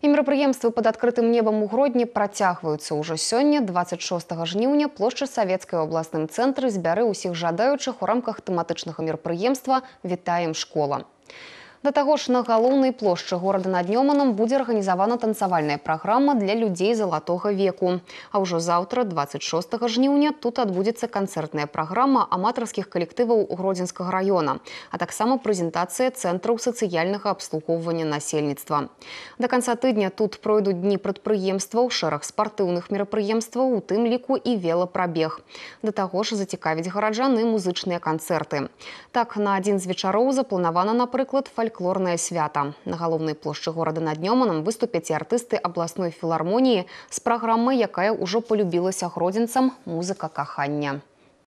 І мерапрыемствы пад адкрытым небам у гродні працягваюцца ўжо сёння 26 жніўня плошчы савецкай абласным цэнтры збяры ўсіх жадаючых у рамках тэматычнага мерапрыемства вітаем школа. Да таго ж, на галоўнай плошчы горада над Днёманам будзе арганізавана танцавальная праграма для людзей залатога веку. А ўжо заўтра 26 жніўня тут адбудзецца канцэртная праграма аматарскіх калектываў гродзенскага раёна, а таксама прэзентацыя цэнтраў сацыяльнага абслугоўвання насельніцтва. Да канца тыдня тут пройдуць дні прадпрыемстваў шэраг спартыўных мерапрыемстваў у тым ліку і велапрабег. Да таго ж зацікавіць гараджаны музычныя канцэрты. Так на адзін з вечароў запланавана, напрыклад, фальк фальклорнае свята. На галоўнай плошчы горада над Днёманам выступяць і артысты абласной філармоніі з праграмы, якая ўжо полюбілася гродзенцам музыка кахання.